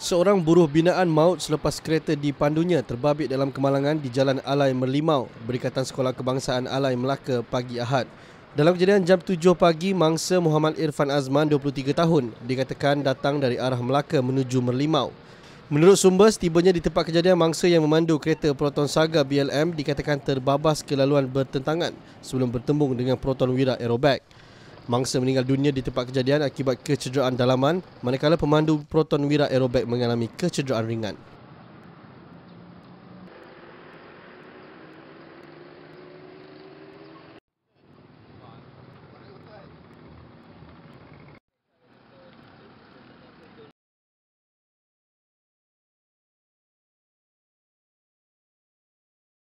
Seorang buruh binaan maut selepas kereta dipandunya terbabit dalam kemalangan di Jalan Alai Merlimau berikatan Sekolah Kebangsaan Alai Melaka pagi Ahad. Dalam kejadian jam 7 pagi, mangsa Muhammad Irfan Azman, 23 tahun, dikatakan datang dari arah Melaka menuju Merlimau. Menurut sumber, setibanya di tempat kejadian mangsa yang memandu kereta Proton Saga BLM dikatakan terbabas kelaluan bertentangan sebelum bertembung dengan Proton Wira Aerobag mangsa meninggal dunia di tempat kejadian akibat kecederaan dalaman manakala pemandu Proton Wira Aerobag mengalami kecederaan ringan.